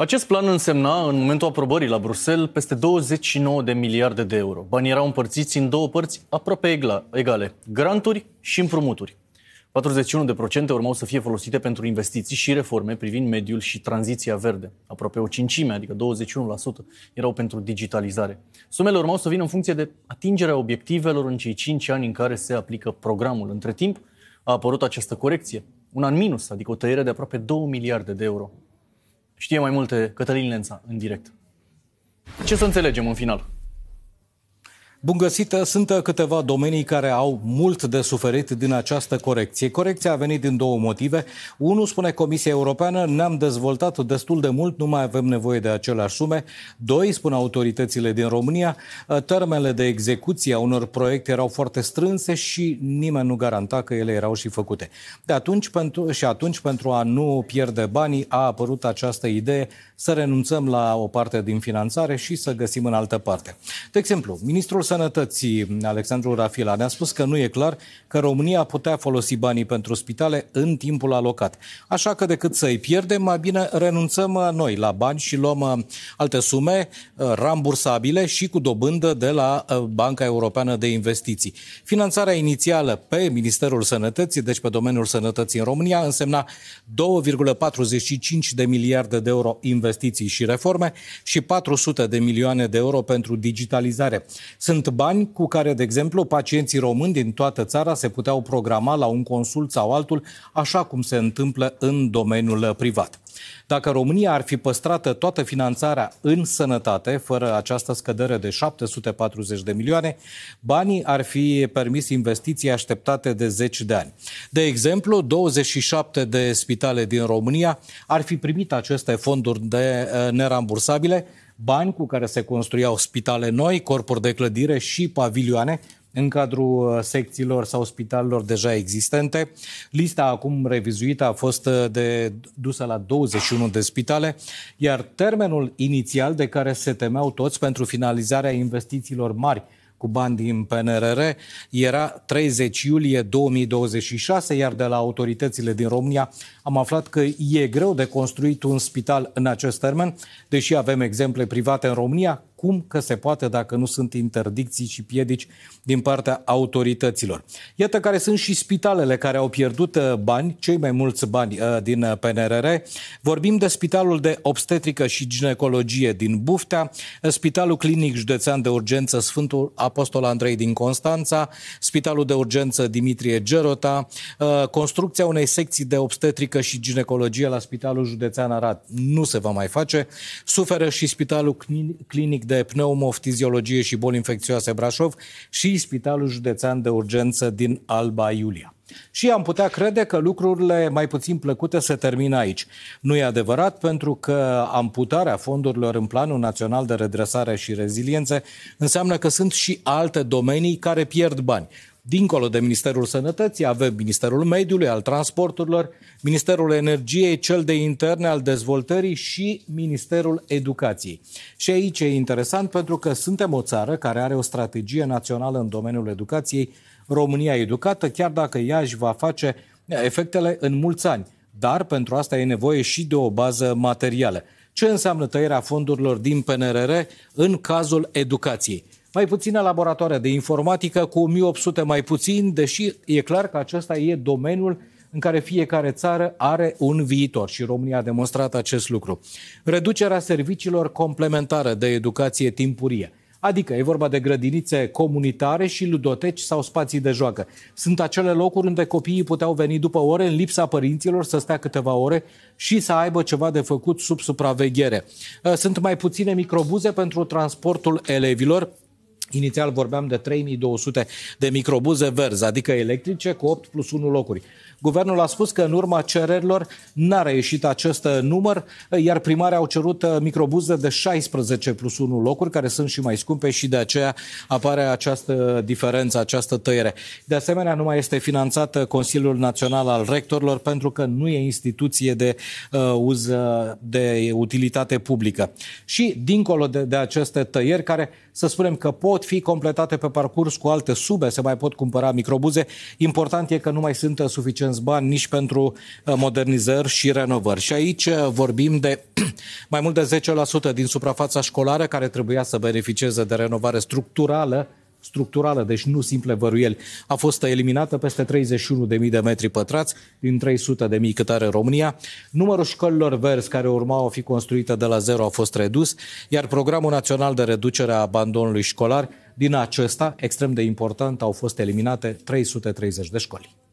Acest plan însemna, în momentul aprobării la Bruxelles, peste 29 de miliarde de euro. Banii erau împărțiți în două părți aproape egale, granturi și împrumuturi. 41% urmau să fie folosite pentru investiții și reforme privind mediul și tranziția verde. Aproape o cincime, adică 21%, erau pentru digitalizare. Sumele urmau să vină în funcție de atingerea obiectivelor în cei 5 ani în care se aplică programul. Între timp, a apărut această corecție, un an minus, adică o tăiere de aproape 2 miliarde de euro. Știe mai multe Cătălin Lența în direct. Ce să înțelegem în final? Bun găsit! sunt câteva domenii care au mult de suferit din această corecție. Corecția a venit din două motive. Unul spune Comisia Europeană, ne-am dezvoltat destul de mult, nu mai avem nevoie de aceleași sume. Doi, spun autoritățile din România, termenele de execuție a unor proiecte erau foarte strânse și nimeni nu garanta că ele erau și făcute. De atunci pentru, și atunci, pentru a nu pierde banii, a apărut această idee să renunțăm la o parte din finanțare și să găsim în altă parte. De exemplu, ministrul să. Sănătății, Alexandru Rafila, ne-a spus că nu e clar că România putea folosi banii pentru spitale în timpul alocat. Așa că decât să-i pierdem, mai bine renunțăm noi la bani și luăm uh, alte sume uh, rambursabile și cu dobândă de la uh, Banca Europeană de Investiții. Finanțarea inițială pe Ministerul Sănătății, deci pe domeniul sănătății în România, însemna 2,45 de miliarde de euro investiții și reforme și 400 de milioane de euro pentru digitalizare. Sunt sunt bani cu care, de exemplu, pacienții români din toată țara se puteau programa la un consult sau altul, așa cum se întâmplă în domeniul privat. Dacă România ar fi păstrată toată finanțarea în sănătate, fără această scădere de 740 de milioane, banii ar fi permis investiții așteptate de 10 de ani. De exemplu, 27 de spitale din România ar fi primit aceste fonduri de eh, nerambursabile, bani cu care se construiau spitale noi, corpuri de clădire și pavilioane în cadrul uh, secțiilor sau spitalelor deja existente. Lista acum revizuită a fost uh, de, dusă la 21 de spitale, iar termenul inițial de care se temeau toți pentru finalizarea investițiilor mari – cu bani din PNRR era 30 iulie 2026, iar de la autoritățile din România am aflat că e greu de construit un spital în acest termen, deși avem exemple private în România cum că se poate dacă nu sunt interdicții și piedici din partea autorităților. Iată care sunt și spitalele care au pierdut uh, bani, cei mai mulți bani uh, din uh, PNRR. Vorbim de Spitalul de Obstetrică și Ginecologie din Buftea, Spitalul Clinic Județean de Urgență Sfântul Apostol Andrei din Constanța, Spitalul de Urgență Dimitrie Gerota, construcția unei secții de obstetrică și ginecologie la Spitalul Județean Arad nu se va mai face, suferă și Spitalul Clinic de pneumoftiziologie și boli infecțioase Brașov și Spitalul Județean de Urgență din Alba Iulia. Și am putea crede că lucrurile mai puțin plăcute se termină aici. Nu e adevărat pentru că amputarea fondurilor în Planul Național de Redresare și Reziliență înseamnă că sunt și alte domenii care pierd bani. Dincolo de Ministerul Sănătății avem Ministerul Mediului, al Transporturilor, Ministerul Energiei, cel de interne al dezvoltării și Ministerul Educației. Și aici e interesant pentru că suntem o țară care are o strategie națională în domeniul educației, România educată, chiar dacă ea își va face efectele în mulți ani. Dar pentru asta e nevoie și de o bază materială. Ce înseamnă tăierea fondurilor din PNRR în cazul educației? mai puține laboratoare de informatică cu 1800 mai puțin, deși e clar că acesta e domeniul în care fiecare țară are un viitor și România a demonstrat acest lucru. Reducerea serviciilor complementare de educație timpurie. Adică e vorba de grădinițe comunitare și ludoteci sau spații de joacă. Sunt acele locuri unde copiii puteau veni după ore în lipsa părinților să stea câteva ore și să aibă ceva de făcut sub supraveghere. Sunt mai puține microbuze pentru transportul elevilor, Inițial vorbeam de 3200 de microbuze verzi, adică electrice, cu 8 plus 1 locuri. Guvernul a spus că în urma cererilor n-a reieșit acest număr, iar primarii au cerut uh, microbuze de 16 plus 1 locuri, care sunt și mai scumpe și de aceea apare această diferență, această tăiere. De asemenea, nu mai este finanțat uh, Consiliul Național al Rectorilor pentru că nu e instituție de uh, uz uh, de utilitate publică. Și dincolo de, de aceste tăieri, care să spunem că pot pot fi completate pe parcurs cu alte sube, se mai pot cumpăra microbuze. Important e că nu mai sunt uh, suficienți bani nici pentru uh, modernizări și renovări. Și aici uh, vorbim de mai mult de 10% din suprafața școlară care trebuia să beneficieze de renovare structurală structurală, deci nu simple văruieli, a fost eliminată peste 31.000 de metri pătrați din 300.000 cât are România. Numărul școlilor verzi care urmau a fi construite de la zero a fost redus, iar programul național de reducere a abandonului școlar, din acesta, extrem de important, au fost eliminate 330 de școli.